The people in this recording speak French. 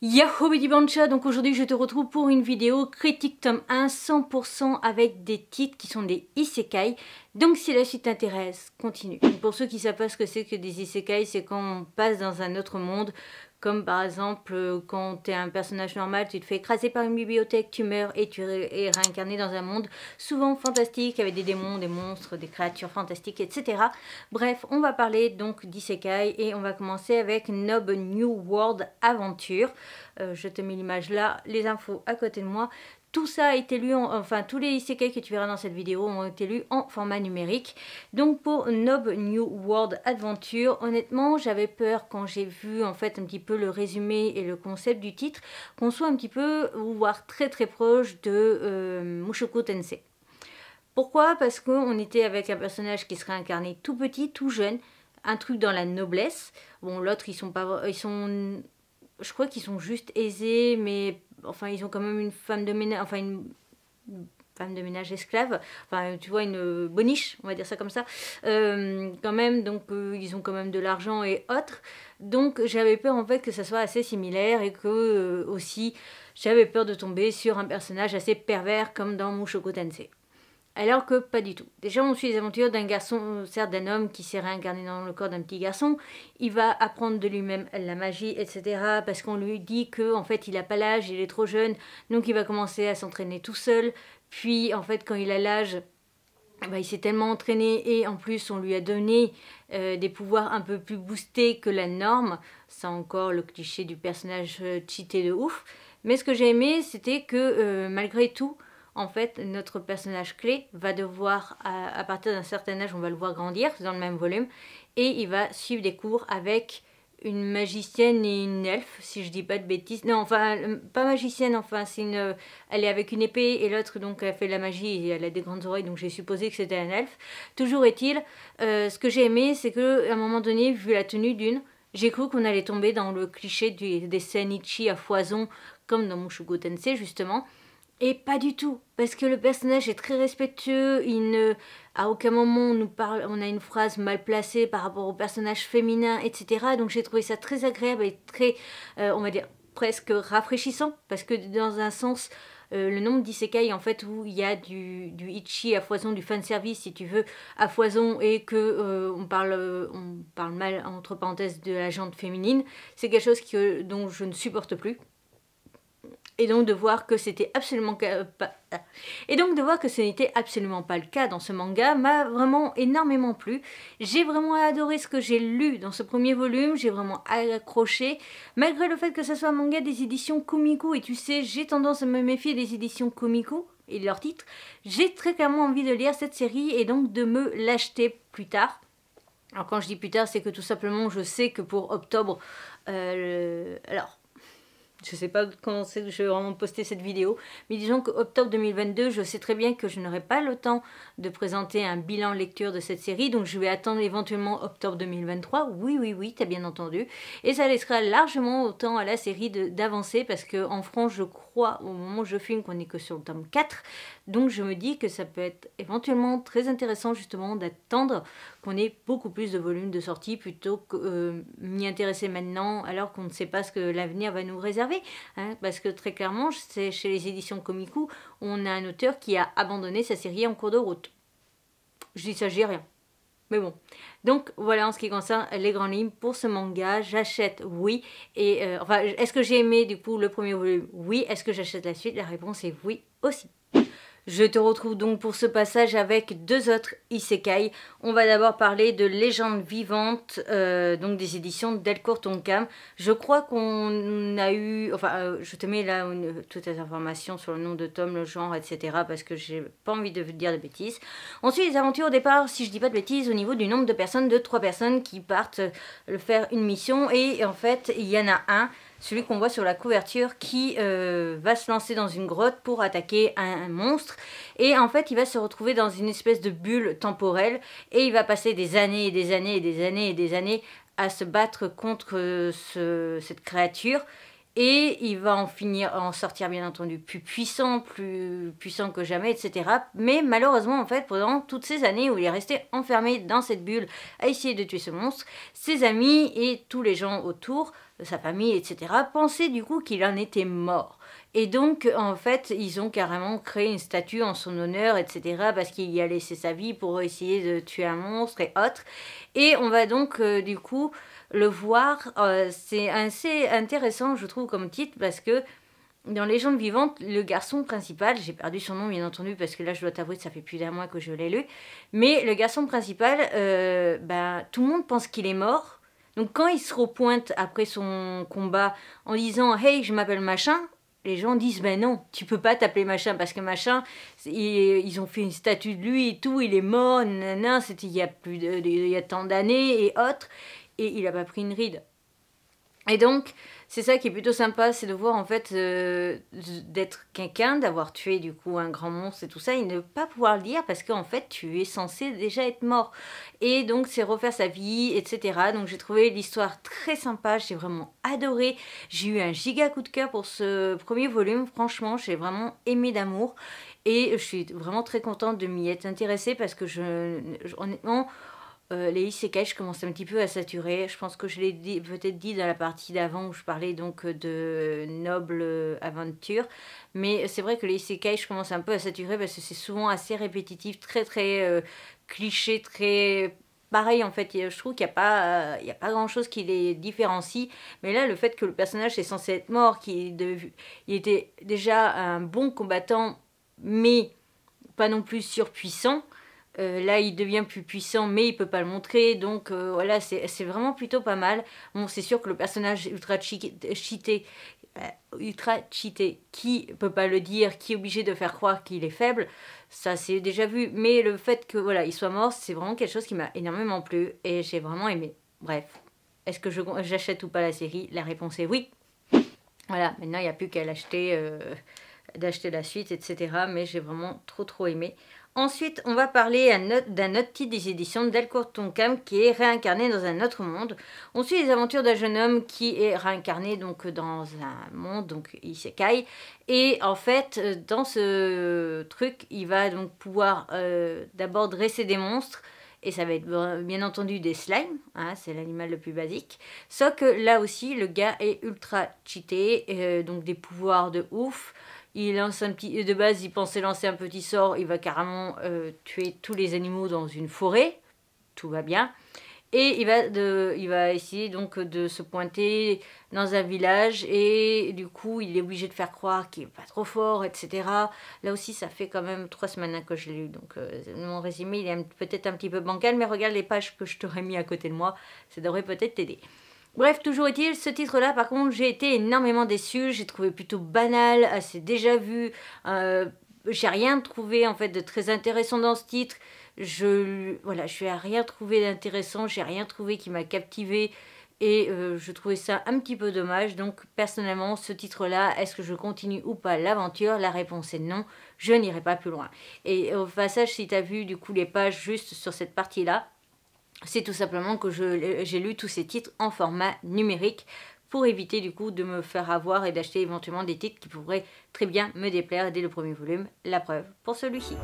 Yahoo Bidi Bancha, donc aujourd'hui je te retrouve pour une vidéo critique tome 1 100% avec des titres qui sont des isekai. Donc si la suite t'intéresse, continue. Pour ceux qui savent pas ce que c'est que des isekai, c'est quand on passe dans un autre monde comme par exemple, euh, quand tu es un personnage normal, tu te fais écraser par une bibliothèque, tu meurs et tu es réincarné dans un monde souvent fantastique, avec des démons, des monstres, des créatures fantastiques, etc. Bref, on va parler donc d'Isekai et on va commencer avec Nob New World Aventure. Euh, je te mets l'image là, les infos à côté de moi. Tout ça a été lu, enfin tous les isekai que tu verras dans cette vidéo ont été lus en format numérique. Donc pour Nob New World Adventure, honnêtement j'avais peur quand j'ai vu en fait un petit peu le résumé et le concept du titre qu'on soit un petit peu, voire très très proche de euh, Mushoku Tensei. Pourquoi Parce qu'on était avec un personnage qui serait incarné tout petit, tout jeune, un truc dans la noblesse. Bon l'autre ils sont pas... Ils sont je crois qu'ils sont juste aisés, mais enfin, ils ont quand même une femme de ménage, enfin, une femme de ménage esclave, enfin tu vois une boniche, on va dire ça comme ça, euh, quand même, donc euh, ils ont quand même de l'argent et autres, donc j'avais peur en fait que ça soit assez similaire et que euh, aussi j'avais peur de tomber sur un personnage assez pervers comme dans Mushoku Tensei alors que pas du tout. Déjà, on suit les aventures d'un garçon, euh, certes d'un homme qui s'est réincarné dans le corps d'un petit garçon. Il va apprendre de lui-même la magie, etc. Parce qu'on lui dit que en fait, il n'a pas l'âge, il est trop jeune, donc il va commencer à s'entraîner tout seul. Puis, en fait, quand il a l'âge, bah, il s'est tellement entraîné et en plus on lui a donné euh, des pouvoirs un peu plus boostés que la norme. Ça encore le cliché du personnage euh, cheaté de ouf. Mais ce que j'ai aimé, c'était que malgré tout, en fait, notre personnage clé va devoir, à, partir d'un certain âge, on va le voir grandir, dans le même volume, et il va suivre des cours avec une magicienne et une elfe, si je dis pas de bêtises. Non, enfin, euh, pas magicienne, enfin, c'est euh, Elle est avec une épée et l'autre, donc, elle fait de la magie et elle a des grandes oreilles, donc j'ai supposé que c'était un elfe. Toujours est-il, euh, ce que j'ai aimé, c'est que à un moment donné, vu la tenue d'une, j'ai cru qu'on allait tomber dans le cliché des Senichi à foison, comme dans mon Tensei, justement. Et pas du tout, parce que le personnage est très respectueux, il ne, à aucun moment on nous parle, on a une phrase mal placée par rapport au personnage féminin, etc. Donc j'ai trouvé ça très agréable et très, euh, on va dire, presque rafraîchissant, parce que dans un sens, euh, le nombre d'isekai en fait où il y a du, du à foison, du fanservice si tu veux, à foison et que euh, on, parle, on parle mal entre parenthèses de la jante féminine, c'est quelque chose dont je ne supporte plus. Et donc de voir que c'était absolument ah. Et donc de voir que ce n'était absolument pas le cas dans ce manga m'a vraiment énormément plu. J'ai vraiment adoré ce que j'ai lu dans ce premier volume, j'ai vraiment accroché, malgré le fait que ce soit un manga des éditions Komiku, et tu sais, j'ai tendance à me méfier des éditions Komiku, et de leur titre, j'ai très clairement envie de lire cette série et donc de me l'acheter plus tard. Alors quand je dis plus tard, c'est que tout simplement je sais que pour octobre, euh, alors je sais pas quand que je vais vraiment poster cette vidéo, mais disons qu'octobre 2022, je sais très bien que je n'aurai pas le temps de présenter un bilan lecture de cette série, donc je vais attendre éventuellement octobre 2023, oui, oui, oui, as bien entendu, et ça laissera largement autant à la série d'avancer, parce qu'en France, je crois au moment où je filme qu'on est que sur le tome 4. Donc je me dis que ça peut être éventuellement très intéressant justement d'attendre qu'on ait beaucoup plus de volume de sortie plutôt que euh, m'y intéresser maintenant alors qu'on ne sait pas ce que l'avenir va nous réserver. Hein. parce que très clairement, c'est chez les éditions Comico, on a un auteur qui a abandonné sa série en cours de route. Je dis ça, j'ai rien. Mais bon. Donc voilà en ce qui concerne les grandes lignes pour ce manga. J'achète oui. Et euh, enfin, est-ce que j'ai aimé du coup le premier volume Oui. Est-ce que j'achète la suite La réponse est oui aussi. Je te retrouve donc pour ce passage avec deux autres isekai. On va d'abord parler de Légende vivante, euh, donc des éditions d'Elcourt Tonkam. Je crois qu'on a eu, enfin, euh, je te mets là toutes les informations sur le nom de Tom, le genre, etc. parce que j'ai pas envie de vous dire de bêtises. Ensuite, les aventures au départ, si je dis pas de bêtises, au niveau du nombre de personnes, de trois personnes qui partent euh, faire une mission et en fait, il y en a un celui qu'on voit sur la couverture, qui euh, va se lancer dans une grotte pour attaquer un, monstre. Et en fait, il va se retrouver dans une espèce de bulle temporelle et il va passer des années et des années et des années et des années à se battre contre cette créature et il va en finir, en sortir bien entendu plus puissant, plus puissant que jamais, etc. Mais malheureusement, en fait, pendant toutes ces années où il est resté enfermé dans cette bulle à essayer de tuer ce monstre, ses amis et tous les gens autour, sa famille, etc., pensaient du coup qu'il en était mort. Et donc, en fait, ils ont carrément créé une statue en son honneur, etc., parce qu'il y a laissé sa vie pour essayer de tuer un monstre et autres. Et on va donc, euh, du coup, le voir, euh, c'est assez intéressant, je trouve, comme titre, parce que dans Légende vivante, le garçon principal, j'ai perdu son nom bien entendu, parce que là je dois t'avouer que ça fait plus d'un mois que je l'ai lu, mais le garçon principal, euh, ben, tout le monde pense qu'il est mort. Donc quand il se repointe après son combat en disant Hey, je m'appelle machin, les gens disent ben non, tu peux pas t'appeler machin parce que machin, ils ont fait une statue de lui et tout, il est mort, nanana, c'était il y a plus de, il y a tant d'années et autres et il n'a pas pris une ride. Et donc, c'est ça qui est plutôt sympa, c'est de voir en fait euh, d'être quelqu'un, d'avoir tué du coup un grand monstre et tout ça, et ne pas pouvoir le dire parce qu'en fait tu es censé déjà être mort. Et donc c'est refaire sa vie, etc. Donc j'ai trouvé l'histoire très sympa, j'ai vraiment adoré. J'ai eu un giga coup de cœur pour ce premier volume, franchement, j'ai vraiment aimé d'amour. Et je suis vraiment très contente de m'y être intéressée parce que je, je honnêtement euh, les isekai, je commence un petit peu à saturer. Je pense que je l'ai peut-être dit dans la partie d'avant où je parlais donc euh, de noble euh, aventure. Mais c'est vrai que les isekai, je commence un peu à saturer parce que c'est souvent assez répétitif, très très cliché, très pareil en fait je trouve qu'il n'y a pas a pas grand chose qui les différencie mais là le fait que le personnage est censé être mort qu'il il était déjà un bon combattant mais pas non plus surpuissant euh, là, il devient plus puissant, mais il peut pas le montrer. Donc euh, voilà, c'est vraiment plutôt pas mal. Bon, c'est sûr que le personnage ultra cheaté, euh, ultra cheaté, qui peut pas le dire, qui est obligé de faire croire qu'il est faible, ça c'est déjà vu. Mais le fait que voilà, il soit mort, c'est vraiment quelque chose qui m'a énormément plu et j'ai vraiment aimé. Bref, est-ce que j'achète ou pas la série La réponse est oui. Voilà, maintenant il n'y a plus qu'à l'acheter, d'acheter la suite, etc. Mais j'ai vraiment trop trop aimé. Ensuite, on va parler d'un autre titre des éditions Delcourt Tonkam qui est réincarné dans un autre monde. On suit les aventures d'un jeune homme qui est réincarné donc dans un monde, donc Isekai. Et en fait, euh, dans ce truc, il va donc pouvoir euh, d'abord dresser des monstres. Et ça va être ben, bien entendu des slimes, hein, c'est l'animal le plus basique. Sauf que là aussi, le gars est ultra cheaté, euh, donc des pouvoirs de ouf. Il lance un petit... De base, il pensait lancer un petit sort. Il va carrément euh, tuer tous les animaux dans une forêt. Tout va bien. Et il va, il va essayer donc de se pointer dans un village et du coup il est obligé de faire croire qu'il n'est pas trop fort, etc. Là aussi ça fait quand même trois semaines hein, que je l'ai lu, donc euh, mon résumé il est peut-être un petit peu bancal, mais regarde les pages que je t'aurais mis à côté de moi, ça devrait peut-être t'aider. Bref, toujours est-il, ce titre-là, par contre, j'ai été énormément déçue. J'ai trouvé plutôt banal, assez déjà vu. Euh, j'ai rien trouvé en fait de très intéressant dans ce titre. Je voilà, je n'ai rien trouvé d'intéressant. J'ai rien trouvé qui m'a captivé. Et euh, je trouvais ça un petit peu dommage. Donc personnellement, ce titre-là, est-ce que je continue ou pas l'aventure La réponse est non. Je n'irai pas plus loin. Et au passage, si tu as vu du coup les pages juste sur cette partie-là, c'est tout simplement que j'ai lu tous ces titres en format numérique pour éviter du coup de me faire avoir et d'acheter éventuellement des titres qui pourraient très bien me déplaire dès le premier volume, la preuve pour celui-ci.